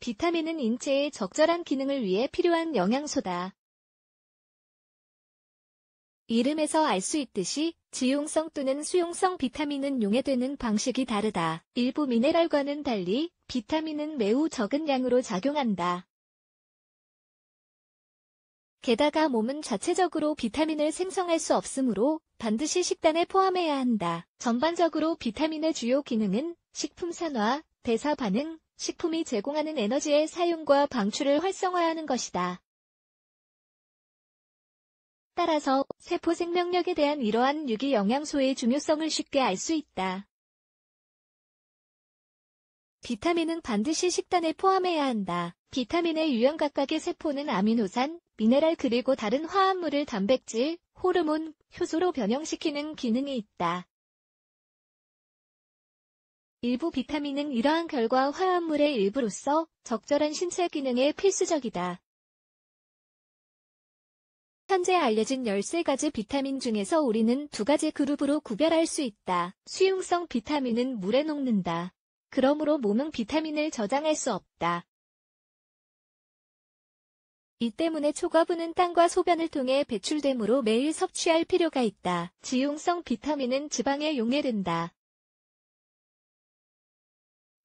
비타민은 인체의 적절한 기능을 위해 필요한 영양소다. 이름에서 알 수 있듯이 지용성 또는 수용성 비타민은 용해되는 방식이 다르다. 일부 미네랄과는 달리 비타민은 매우 적은 양으로 작용한다. 게다가 몸은 자체적으로 비타민을 생성할 수 없으므로 반드시 식단에 포함해야 한다. 전반적으로 비타민의 주요 기능은 식품 산화, 대사 반응, 식품이 제공하는 에너지의 사용과 방출을 활성화하는 것이다. 따라서 세포 생명력에 대한 이러한 유기 영양소의 중요성을 쉽게 알 수 있다. 비타민은 반드시 식단에 포함해야 한다. 비타민의 유형 각각의 세포는 아미노산, 미네랄 그리고 다른 화합물을 단백질, 호르몬, 효소로 변형시키는 기능이 있다. 일부 비타민은 이러한 결과 화합물의 일부로서 적절한 신체 기능에 필수적이다. 현재 알려진 13가지 비타민 중에서 우리는 두 가지 그룹으로 구별할 수 있다. 수용성 비타민은 물에 녹는다. 그러므로 몸은 비타민을 저장할 수 없다. 이 때문에 초과분은 땅과 소변을 통해 배출되므로 매일 섭취할 필요가 있다. 지용성 비타민은 지방에 용해된다.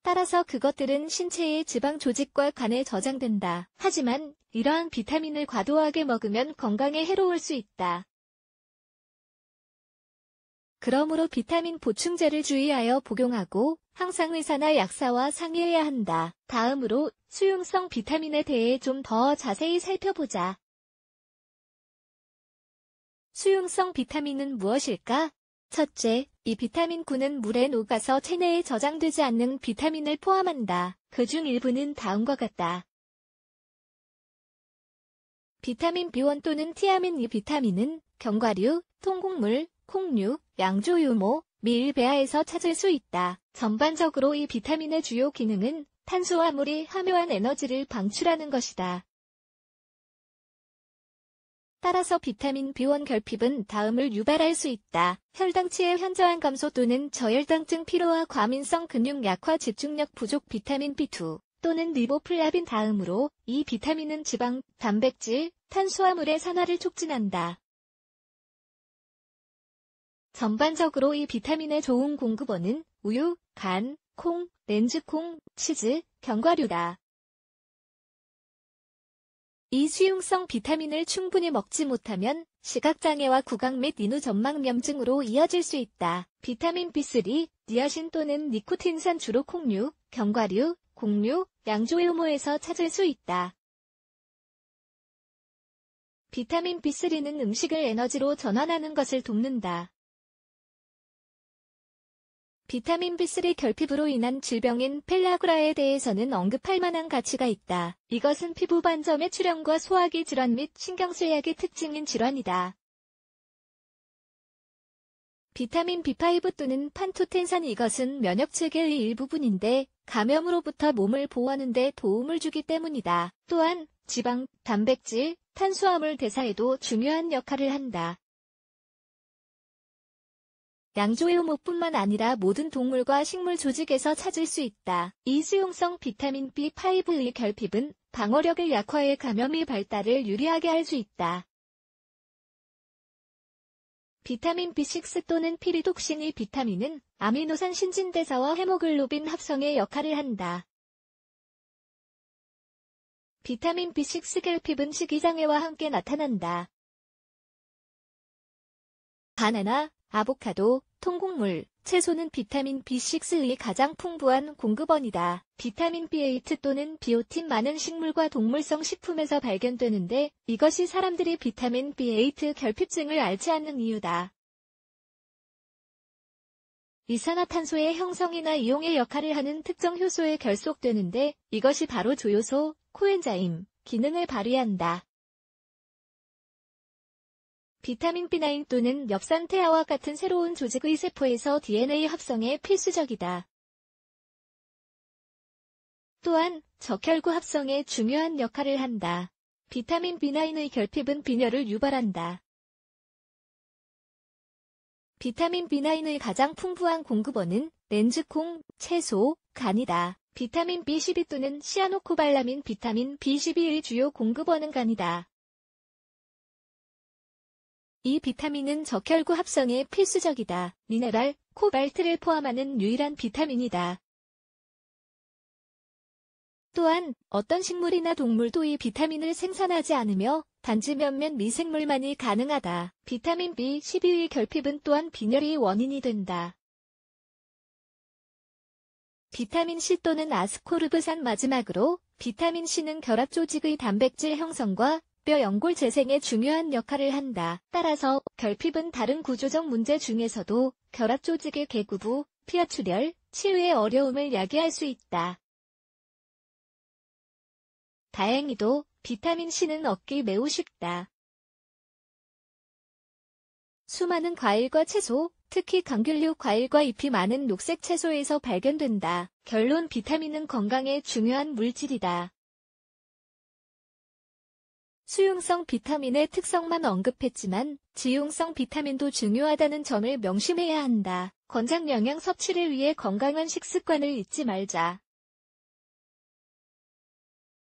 따라서 그것들은 신체의 지방 조직과 간에 저장된다. 하지만 이러한 비타민을 과도하게 먹으면 건강에 해로울 수 있다. 그러므로 비타민 보충제를 주의하여 복용하고 항상 의사나 약사와 상의해야 한다. 다음으로 수용성 비타민에 대해 좀 더 자세히 살펴보자. 수용성 비타민은 무엇일까? 첫째, 이비타민군은 물에 녹아서 체내에 저장되지 않는 비타민을 포함한다. 그 중 일부는 다음과 같다. 비타민 B1 또는 티아민 이 비타민은 견과류, 통곡물, 콩류, 양조 유모, 밀 배아에서 찾을 수 있다. 전반적으로 이 비타민의 주요 기능은 탄수화물이 함유한 에너지를 방출하는 것이다. 따라서 비타민 B1 결핍은 다음을 유발할 수 있다. 혈당치의 현저한 감소 또는 저혈당증 피로와 과민성 근육 약화 집중력 부족 비타민 B2 또는 리보플라빈 다음으로 이 비타민은 지방, 단백질, 탄수화물의 산화를 촉진한다. 전반적으로 이 비타민의 좋은 공급원은 우유, 간, 콩, 렌즈콩, 치즈, 견과류다. 이 수용성 비타민을 충분히 먹지 못하면 시각장애와 구강 및 인후 점막염증으로 이어질 수 있다. 비타민 B3, 니아신 또는 니코틴산 주로 콩류, 견과류, 곡류, 양조의 효모에서 찾을 수 있다. 비타민 B3는 음식을 에너지로 전환하는 것을 돕는다. 비타민 B3 결핍으로 인한 질병인 펠라그라에 대해서는 언급할 만한 가치가 있다. 이것은 피부 반점의 출현과 소화기 질환 및 신경쇠약의 특징인 질환이다. 비타민 B5 또는 판토텐산 이것은 면역체계의 일부분인데 감염으로부터 몸을 보호하는 데 도움을 주기 때문이다. 또한 지방, 단백질, 탄수화물 대사에도 중요한 역할을 한다. 양조의 호목뿐만 아니라 모든 동물과 식물 조직에서 찾을 수 있다. 이 수용성 비타민 B5의 결핍은 방어력을 약화해 감염의 발달을 유리하게 할 수 있다. 비타민 B6 또는 피리독신의 비타민은 아미노산 신진대사와 헤모글로빈 합성의 역할을 한다. 비타민 B6 결핍은 식이장애와 함께 나타난다. 바나나, 아보카도, 통곡물, 채소는 비타민 B6의 가장 풍부한 공급원이다. 비타민 B8 또는 비오틴 많은 식물과 동물성 식품에서 발견되는데 이것이 사람들이 비타민 B8 결핍증을 앓지 않는 이유다. 이산화탄소의 형성이나 이용의 역할을 하는 특정 효소에 결속되는데 이것이 바로 조효소, 코엔자임, 기능을 발휘한다. 비타민 B9 또는 엽산태아와 같은 새로운 조직의 세포에서 DNA 합성에 필수적이다. 또한 적혈구 합성에 중요한 역할을 한다. 비타민 B9의 결핍은 빈혈을 유발한다. 비타민 B9의 가장 풍부한 공급원은 렌즈콩, 채소, 간이다. 비타민 B12 또는 시아노코발라민 비타민 B12의 주요 공급원은 간이다. 이 비타민은 적혈구 합성에 필수적이다. 미네랄, 코발트를 포함하는 유일한 비타민이다. 또한 어떤 식물이나 동물도 이 비타민을 생산하지 않으며 단지 몇몇 미생물만이 가능하다. 비타민 B12의 결핍은 또한 빈혈이 원인이 된다. 비타민 C 또는 아스코르브산 마지막으로 비타민 C는 결합 조직의 단백질 형성과 뼈 연골 재생에 중요한 역할을 한다. 따라서 결핍은 다른 구조적 문제 중에서도 결합 조직의 개구부, 피하출혈, 치유의 어려움을 야기할 수 있다. 다행히도 비타민C는 얻기 매우 쉽다. 수많은 과일과 채소, 특히 강귤류 과일과 잎이 많은 녹색 채소에서 발견된다. 결론 비타민은 건강에 중요한 물질이다. 수용성 비타민의 특성만 언급했지만 지용성 비타민도 중요하다는 점을 명심해야 한다. 권장 영양 섭취를 위해 건강한 식습관을 잊지 말자.